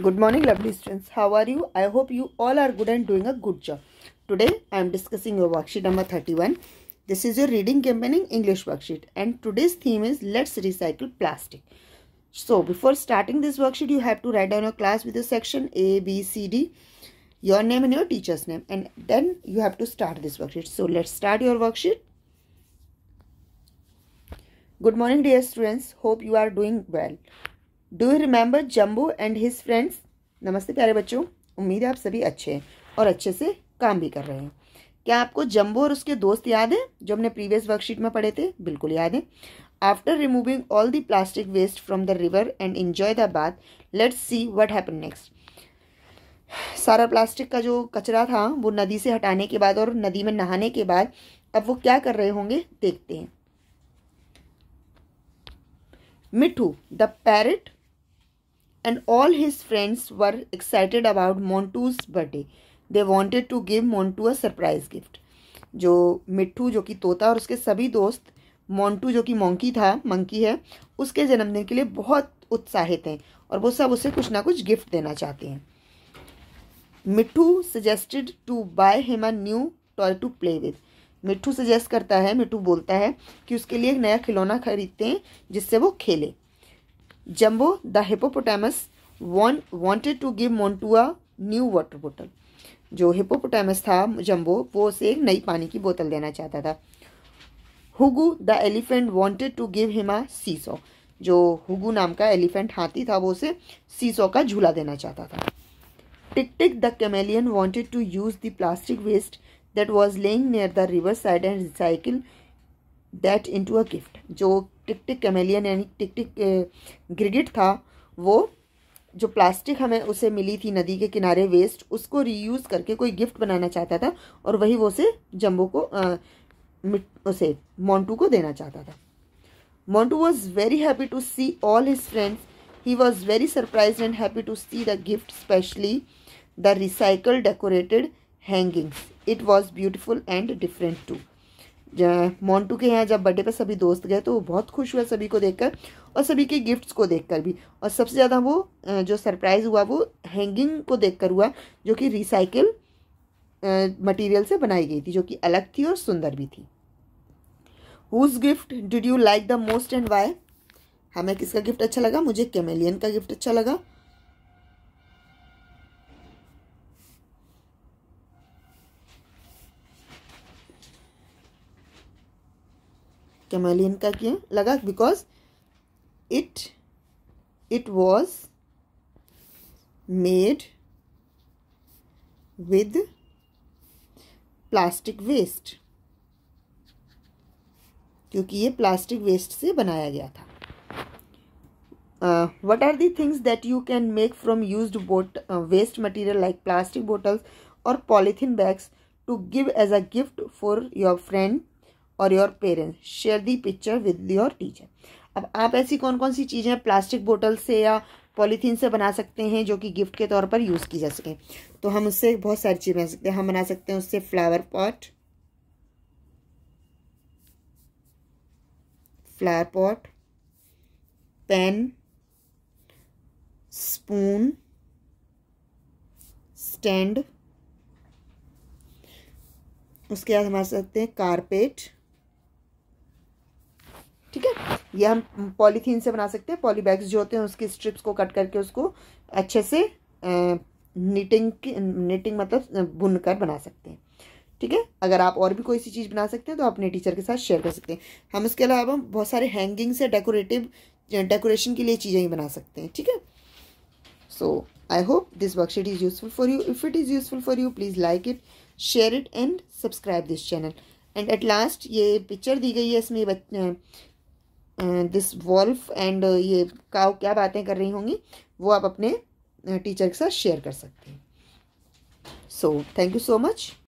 Good morning lovely students. How are you? I hope you all are good and doing a good job. Today I am discussing your worksheet number 31. This is your reading campaigning English worksheet and today's theme is let's recycle plastic. So before starting this worksheet you have to write down your class with your section A, B, C, D, your name and your teacher's name and then you have to start this worksheet. So let's start your worksheet. Good morning dear students. Hope you are doing well. Do you remember Jumbo and his friends नमस्ते प्यारे बच्चों उम्मीद है आप सभी अच्छे हैं और अच्छे से काम भी कर रहे हैं क्या आपको जम्बो और उसके दोस्त याद हैं जो हमने प्रीवियस वर्कशीट में पढ़े थे बिल्कुल याद है after removing all the plastic waste from the river and enjoy the bath let's see what happen next सारा प्लास्टिक का जो कचरा था वो नदी से हटाने के बाद और नदी में नहाने के बाद अब वो क्या कर रहे होंगे देखते हैं Mithu the parrot and all his friends were excited about Montu's birthday they wanted to give Montu a surprise gift जो मिट्टू जो कि तोता और उसके सभी दोस्त मोन्टू जो कि मोंकी था मंकी है उसके जन्मदिन के लिए बहुत उत्साहित हैं और वो सब उसे कुछ ना कुछ गिफ्ट देना चाहते हैं Mittu suggested to buy him a new toy to play with Mittu suggest करता है मिट्टू बोलता है कि उसके लिए एक नया खिलौना खरीदते हैं जिससे वो खेले Jumbo, the hippopotamus, want, wanted to give Montu a new water bottle. जो हिपोपोटामस था जम्बो वो उसे एक नई पानी की बोतल देना चाहता था Hugu the elephant wanted to give him a seesaw जो हुगू नाम का एलिफेंट हाथी था वो उसे सीसो का झूला देना चाहता था Tick Tick the chameleon wanted to use the plastic waste that was lying near the river side and recycle that into a gift जो टिकटिक कैमेलियन यानी टिकटिक ग्रिगिट था वो जो प्लास्टिक हमें उसे मिली थी नदी के किनारे वेस्ट उसको रीयूज़ करके कोई गिफ्ट बनाना चाहता था और वही वो उसे जम्बो को आ, उसे मोंटू को देना चाहता था Montu was very happy to see all his friends he was very surprise and happy to see the gift specially the recycle decorated hangings it was beautiful and different to Montu के यहाँ जब बर्थडे पर सभी दोस्त गए तो वो बहुत खुश हुआ सभी को देखकर और सभी के गिफ्ट्स को देखकर भी और सबसे ज़्यादा वो जो सरप्राइज़ हुआ वो हैंगिंग को देखकर हुआ जो कि रिसाइकिल मटेरियल से बनाई गई थी जो कि अलग थी और सुंदर भी थी whose gift did you like the most and why हमें किसका गिफ्ट अच्छा लगा मुझे कैमेलियन का गिफ्ट अच्छा लगा कैमेलियन का क्यों लगा because it it was made with plastic waste क्योंकि ये प्लास्टिक वेस्ट से बनाया गया था what are things that you can make from use boat waste material like plastic bottles और polythene bags to give as a gift for your friend और your parents share the picture with your teacher अब आप ऐसी कौन कौन सी चीज़ें plastic बोतल से या पॉलीथीन से बना सकते हैं जो कि गिफ्ट के तौर पर यूज़ की जा सके तो हम उससे बहुत सारी चीज़ें बना सकते हैं हम बना सकते हैं उससे flower pot flower pot pen spoon stand उसके बाद हम आ सकते हैं कारपेट ठीक है ये हम पॉलीथीन से बना सकते हैं पॉली बैग्स जो होते हैं उसकी स्ट्रिप्स को कट करके उसको अच्छे से नीटिंग की नीटिंग मतलब बुन कर बना सकते हैं ठीक है अगर आप और भी कोई सी चीज़ बना सकते हैं तो अपने टीचर के साथ शेयर कर सकते हैं हम इसके अलावा बहुत सारे हैंगिंग से डेकोरेटिव डेकोरेशन के लिए चीज़ें ही बना सकते हैं ठीक है so I hope this worksheet is useful for you if it is useful for you please like it share it and subscribe this channel and at last ये पिक्चर दी गई है इसमें दिस वॉल्फ एंड ये काव क्या बातें कर रही होंगी वो आप अपने टीचर के साथ शेयर कर सकते हैं so thank you so much